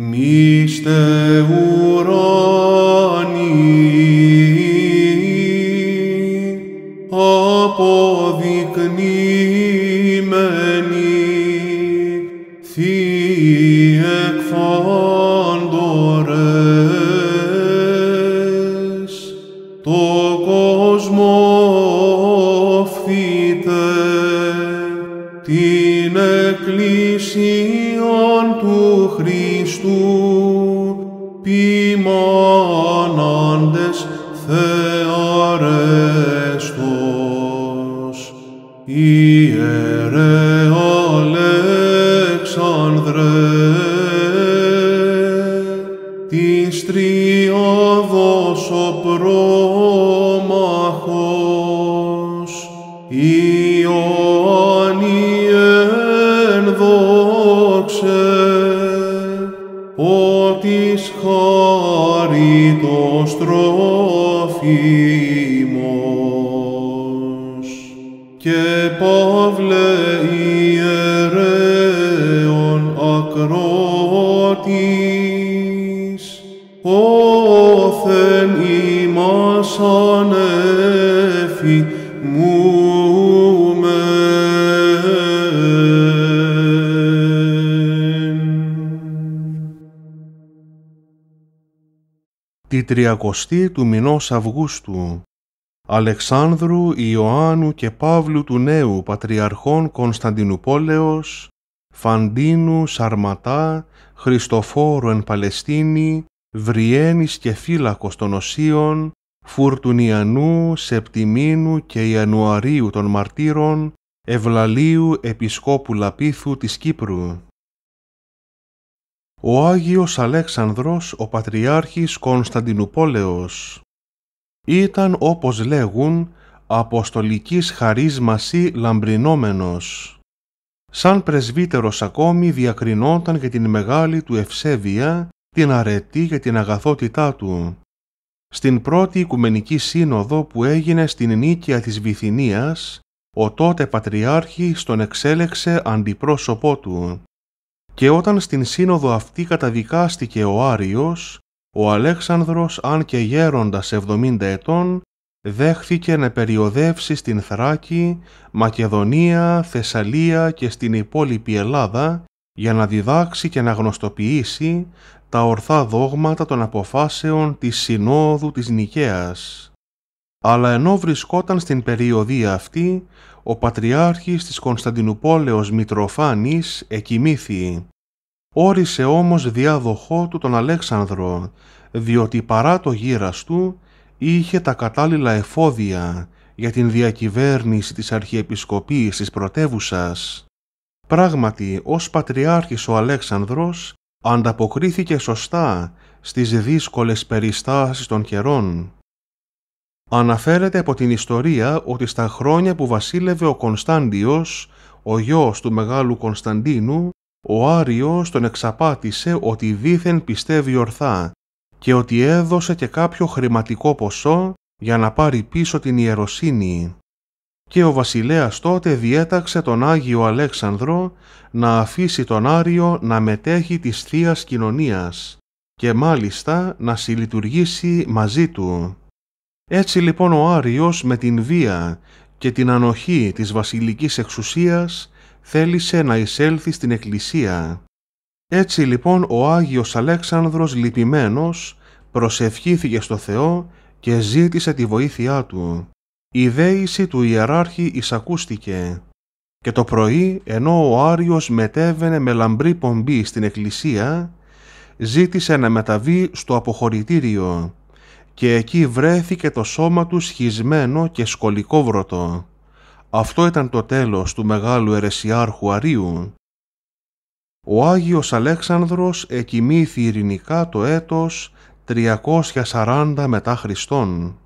Μίστε ουράνι, αποδεικνύει την εκκλησίαν του Χριστού ποιμάναντες θεαρέστος. Ιερέ Αλεξανδρέ της τριάδος ο πρόμαχος. της χάριτος τροφίμος και Παύλε ιερέων ακρότης όθεν ημάς ανέβη τη τριακοστή του μηνός Αυγούστου, Αλεξάνδρου, Ιωάννου και Παύλου του Νέου Πατριαρχών Κωνσταντινουπόλεως, Φαντίνου, Σαρματά, Χριστοφόρου εν Παλαιστίνη, Βριένης και Φύλακος των Οσίων, Φουρτουνιανού, Σεπτιμίνου και Ιανουαρίου των Μαρτύρων, Ευλαλίου Επισκόπου Λαπίθου της Κύπρου ο Άγιος Αλέξανδρος ο Πατριάρχης Κωνσταντινουπόλεως. Ήταν όπως λέγουν αποστολικής χαρίσμαση λαμπρινόμενος. Σαν πρεσβύτερος ακόμη διακρινόταν για την μεγάλη του ευσέβεια, την αρετή και την αγαθότητά του. Στην πρώτη Οικουμενική Σύνοδο που έγινε στην Νίκαια της Βυθινίας, ο τότε Πατριάρχης τον εξέλεξε αντιπρόσωπό του. Και όταν στην σύνοδο αυτή καταδικάστηκε ο Άριος, ο Αλέξανδρος, αν και γέροντας 70 ετών, δέχθηκε να περιοδεύσει στην Θράκη, Μακεδονία, Θεσσαλία και στην υπόλοιπη Ελλάδα για να διδάξει και να γνωστοποιήσει τα ορθά δόγματα των αποφάσεων της Συνόδου της Νικαίας. Αλλά ενώ βρισκόταν στην περιοδία αυτή, ο Πατριάρχης της Κωνσταντινουπόλεως Μητροφάνης εκοιμήθη. Όρισε όμως διάδοχό του τον Αλέξανδρο, διότι παρά το γύρας του είχε τα κατάλληλα εφόδια για την διακυβέρνηση της Αρχιεπισκοπής της Πρωτεύουσας. Πράγματι, ως Πατριάρχης ο Αλέξανδρος ανταποκρίθηκε σωστά στις δύσκολες περιστάσεις των καιρών Αναφέρεται από την ιστορία ότι στα χρόνια που βασίλευε ο Κωνσταντιος, ο γιος του Μεγάλου Κωνσταντίνου, ο Άριος τον εξαπάτησε ότι δήθεν πιστεύει ορθά και ότι έδωσε και κάποιο χρηματικό ποσό για να πάρει πίσω την ιεροσύνη. Και ο βασιλέας τότε διέταξε τον Άγιο Αλέξανδρο να αφήσει τον Άριο να μετέχει της θείας κοινωνίας και μάλιστα να συλλειτουργήσει μαζί του. Έτσι λοιπόν ο Άριος με την βία και την ανοχή της βασιλικής εξουσίας θέλησε να εισέλθει στην Εκκλησία. Έτσι λοιπόν ο Άγιος Αλέξανδρος λυπημένος προσευχήθηκε στο Θεό και ζήτησε τη βοήθειά του. Η δέηση του ιεράρχη εισακούστηκε και το πρωί ενώ ο Άριος μετέβαινε με λαμπρή πομπή στην εκκλησία ζήτησε να μεταβεί στο αποχωρητήριο και εκεί βρέθηκε το σώμα του σχισμένο και σκολικόβρωτο. Αυτό ήταν το τέλος του μεγάλου ερεσιάρχου Αρίου. Ο Άγιος Αλέξανδρος εκοιμήθη ειρηνικά το έτος 340 μετά Χριστόν.